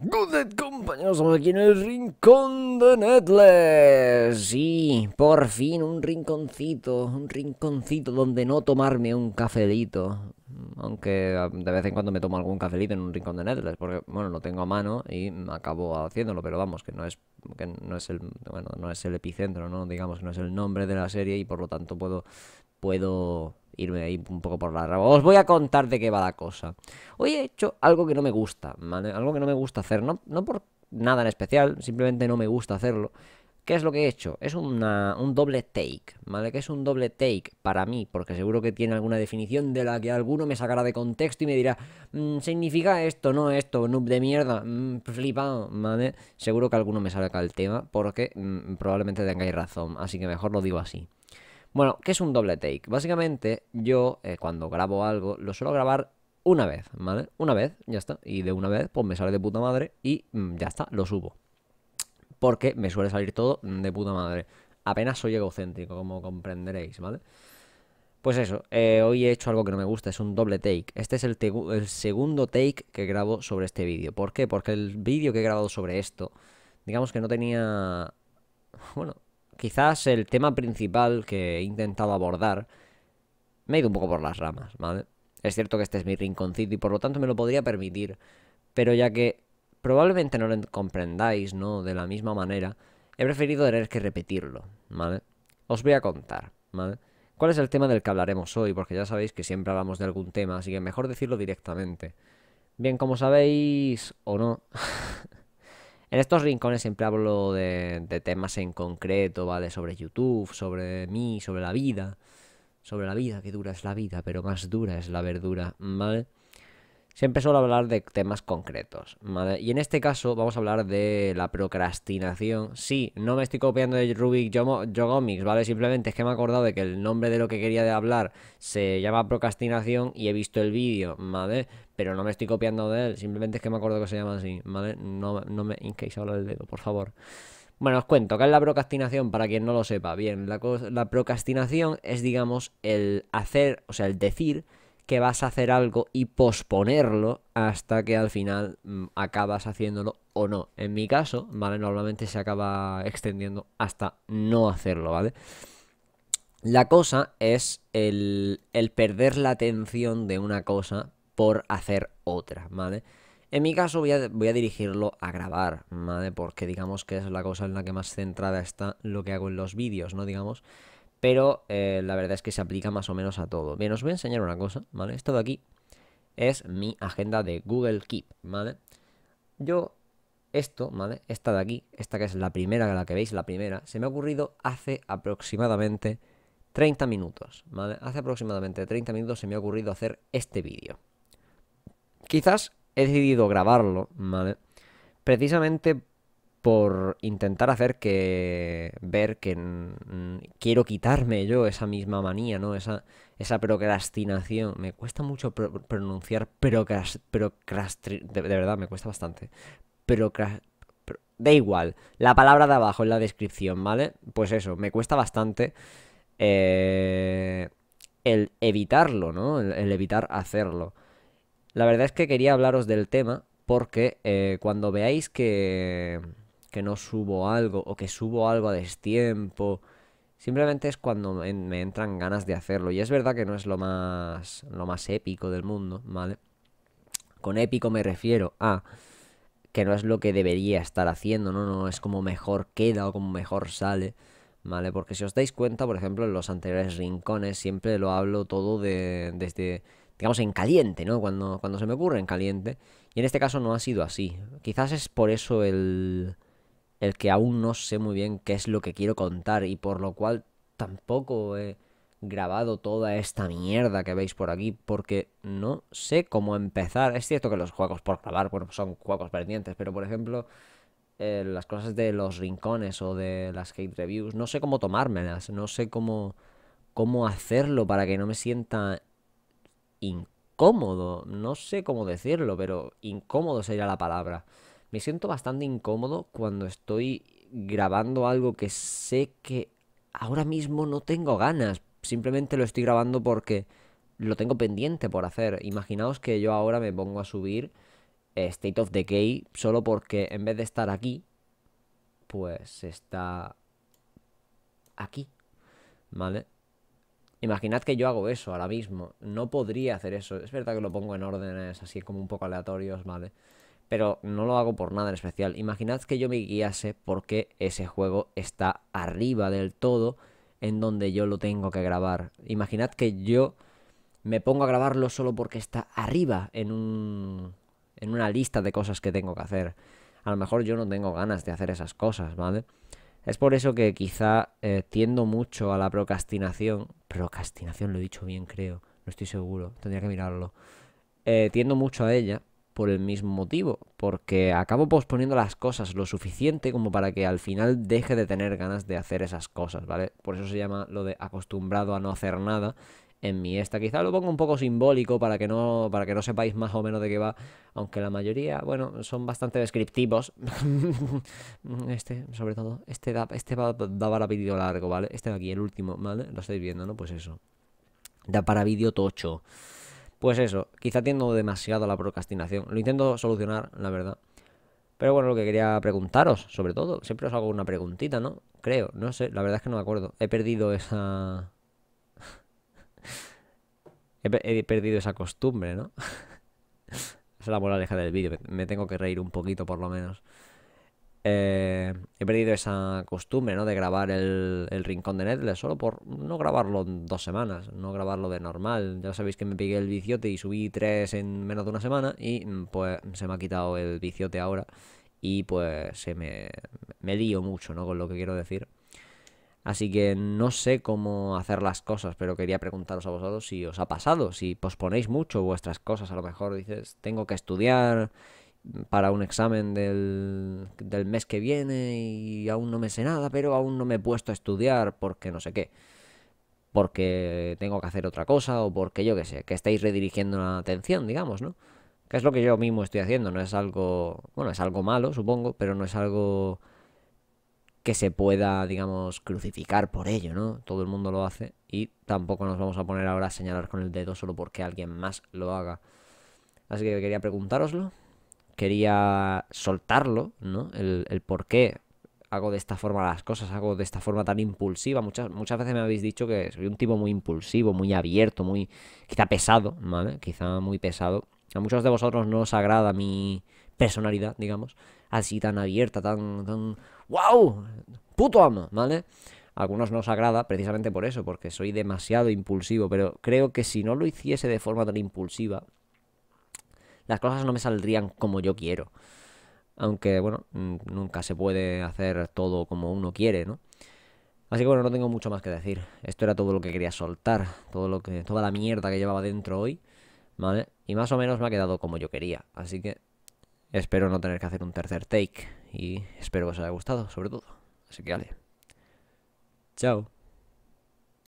Good compañeros, aquí en el rincón de netless Sí, por fin un rinconcito, un rinconcito donde no tomarme un cafelito. Aunque um, de vez en cuando me tomo algún cafelito en un rincón de Netless, porque bueno, lo tengo a mano y acabo haciéndolo, pero vamos, que no es que no es el bueno, no es el epicentro, no digamos que no es el nombre de la serie y por lo tanto puedo puedo irme ahí un poco por la rama. Os voy a contar de qué va la cosa. Hoy he hecho algo que no me gusta, ¿vale? Algo que no me gusta hacer, no, por nada en especial, simplemente no me gusta hacerlo. ¿Qué es lo que he hecho? Es un doble take, ¿vale? Que es un doble take para mí, porque seguro que tiene alguna definición de la que alguno me sacará de contexto y me dirá, mm, significa esto, no esto, noob de mierda, mm, flipado, ¿vale? Seguro que alguno me saca el tema, porque mm, probablemente tengáis razón, así que mejor lo digo así. Bueno, ¿qué es un doble take? Básicamente, yo eh, cuando grabo algo lo suelo grabar una vez, ¿vale? Una vez, ya está. Y de una vez, pues me sale de puta madre y mm, ya está, lo subo. Porque me suele salir todo de puta madre. Apenas soy egocéntrico, como comprenderéis, ¿vale? Pues eso, eh, hoy he hecho algo que no me gusta, es un doble take. Este es el segundo take que grabo sobre este vídeo. ¿Por qué? Porque el vídeo que he grabado sobre esto, digamos que no tenía... Bueno, quizás el tema principal que he intentado abordar me ha ido un poco por las ramas, ¿vale? Es cierto que este es mi rinconcito y por lo tanto me lo podría permitir, pero ya que probablemente no lo comprendáis, ¿no? De la misma manera, he preferido tener que repetirlo, ¿vale? Os voy a contar, ¿vale? ¿Cuál es el tema del que hablaremos hoy? Porque ya sabéis que siempre hablamos de algún tema, así que mejor decirlo directamente. Bien, como sabéis o no, En estos rincones siempre hablo de, temas en concreto, ¿vale? Sobre YouTube, sobre mí, sobre la vida. Sobre la vida, que dura es la vida, pero más dura es la verdura, ¿vale? siempre suelo hablar de temas concretos. ¿vale? Y en este caso vamos a hablar de la procrastinación. Sí, no me estoy copiando de Rubik Yogomics, ¿vale? Simplemente es que me he acordado de que el nombre de lo que quería de hablar se llama procrastinación y he visto el vídeo, ¿vale? Pero no me estoy copiando de él, simplemente es que me acuerdo que se llama así, ¿vale? No, no me hinquéis hablar el dedo, por favor. Bueno, os cuento, ¿qué es la procrastinación? Para quien no lo sepa, bien, la procrastinación es, digamos, el hacer, o sea, el decir que vas a hacer algo y posponerlo hasta que al final mm, acabas haciéndolo o no. En mi caso, ¿vale? Normalmente se acaba extendiendo hasta no hacerlo, ¿vale? La cosa es el, perder la atención de una cosa por hacer otra, ¿vale? En mi caso voy a, voy a, dirigirlo a grabar, ¿vale? Porque digamos que es la cosa en la que más centrada está lo que hago en los vídeos, ¿no? Digamos pero eh, la verdad es que se aplica más o menos a todo. Bien, os voy a enseñar una cosa, ¿vale? Esto de aquí es mi agenda de Google Keep, ¿vale? Yo, esto, ¿vale? Esta de aquí, esta que es la primera, la que veis, la primera, se me ha ocurrido hace aproximadamente 30 minutos, ¿vale? Hace aproximadamente 30 minutos se me ha ocurrido hacer este vídeo. Quizás he decidido grabarlo, ¿vale? Precisamente por intentar hacer que ver que quiero quitarme yo esa misma manía, ¿no? Esa, esa procrastinación. Me cuesta mucho pronunciar De, verdad, me cuesta bastante. pero Da igual, la palabra de abajo en la descripción, ¿vale? Pues eso, me cuesta bastante eh, el evitarlo, ¿no? El, evitar hacerlo. La verdad es que quería hablaros del tema porque eh, cuando veáis que que no subo algo o que subo algo a destiempo. Simplemente es cuando me, entran ganas de hacerlo. Y es verdad que no es lo más, lo más épico del mundo, ¿vale? Con épico me refiero a que no es lo que debería estar haciendo, ¿no? No es como mejor queda o como mejor sale, ¿vale? Porque si os dais cuenta, por ejemplo, en los anteriores rincones siempre lo hablo todo de, desde, digamos, en caliente, ¿no? Cuando, cuando se me ocurre en caliente. Y en este caso no ha sido así. Quizás es por eso el el que aún no sé muy bien qué es lo que quiero contar y por lo cual tampoco he grabado toda esta mierda que veis por aquí porque no sé cómo empezar. Es cierto que los juegos por grabar, bueno, pues son juegos pendientes, pero por ejemplo, eh, las cosas de los rincones o de las hate reviews, no sé cómo tomármelas, no sé cómo, cómo hacerlo para que no me sienta incómodo, no sé cómo decirlo, pero incómodo sería la palabra. Me siento bastante incómodo cuando estoy grabando algo que sé que ahora mismo no tengo ganas. Simplemente lo estoy grabando porque lo tengo pendiente por hacer. Imaginaos que yo ahora me pongo a subir eh, State of Decay solo porque en vez de estar aquí, pues está aquí. ¿Vale? Imaginad que yo hago eso ahora mismo. No podría hacer eso. Es verdad que lo pongo en órdenes así como un poco aleatorios, ¿vale? vale pero no lo hago por nada en especial. Imaginad que yo me guiase porque ese juego está arriba del todo en donde yo lo tengo que grabar. Imaginad que yo me pongo a grabarlo solo porque está arriba en un en una lista de cosas que tengo que hacer. A lo mejor yo no tengo ganas de hacer esas cosas, ¿vale? Es por eso que quizá eh, tiendo mucho a la procrastinación. Procrastinación lo he dicho bien, creo. No estoy seguro. Tendría que mirarlo. Eh, tiendo mucho a ella por el mismo motivo, porque acabo posponiendo las cosas lo suficiente como para que al final deje de tener ganas de hacer esas cosas, ¿vale? Por eso se llama lo de acostumbrado a no hacer nada en mi esta. Quizá lo pongo un poco simbólico para que no, para que no sepáis más o menos de qué va, aunque la mayoría, bueno, son bastante descriptivos. este, sobre todo, este, este da para vídeo largo, ¿vale? Este de aquí, el último, ¿vale? Lo estáis viendo, ¿no? Pues eso. Da para vídeo tocho. Pues eso, quizá tiendo demasiado a la procrastinación. Lo intento solucionar, la verdad. Pero bueno, lo que quería preguntaros, sobre todo, siempre os hago una preguntita, ¿no? Creo, no sé, la verdad es que no me acuerdo. He perdido esa... he, perdido esa costumbre, ¿no? esa es la dejar del vídeo, me tengo que reír un poquito por lo menos. Eh, he perdido esa costumbre, ¿no? De grabar el, rincón de Netflix solo por no grabarlo en dos semanas, no grabarlo de normal. Ya sabéis que me pegué el biciote y subí tres en menos de una semana y mm, pues se me ha quitado el biciote ahora y pues se me, me lío mucho, ¿no? Con lo que quiero decir. Así que no sé cómo hacer las cosas, pero quería preguntaros a vosotros si os ha pasado, si posponéis mucho vuestras cosas, a lo mejor dices, tengo que estudiar, para un examen del, mes que viene y aún no me sé nada, pero aún no me he puesto a estudiar porque no sé qué porque tengo que hacer otra cosa o porque yo qué sé, que estáis redirigiendo la atención, digamos, ¿no? Que es lo que yo mismo estoy haciendo, no es algo, bueno, es algo malo, supongo, pero no es algo que se pueda, digamos, crucificar por ello, ¿no? Todo el mundo lo hace y tampoco nos vamos a poner ahora a señalar con el dedo solo porque alguien más lo haga. Así que quería preguntároslo quería soltarlo, ¿no? El, por qué hago de esta forma las cosas, hago de esta forma tan impulsiva. Muchas, muchas veces me habéis dicho que soy un tipo muy impulsivo, muy abierto, muy quizá pesado, ¿vale? Quizá muy pesado. A muchos de vosotros no os agrada mi personalidad, digamos, así tan abierta, tan, tan... ¡Wow! ¡Puto amo! ¿Vale? algunos no os agrada precisamente por eso, porque soy demasiado impulsivo, pero creo que si no lo hiciese de forma tan impulsiva, las cosas no me saldrían como yo quiero. Aunque, bueno, mm, nunca se puede hacer todo como uno quiere, ¿no? Así que bueno, no tengo mucho más que decir. Esto era todo lo que quería soltar, todo lo que, toda la mierda que llevaba dentro hoy, ¿vale? Y más o menos me ha quedado como yo quería. Así que espero no tener que hacer un tercer take. Y espero que os haya gustado, sobre todo. Así que vale. Chao.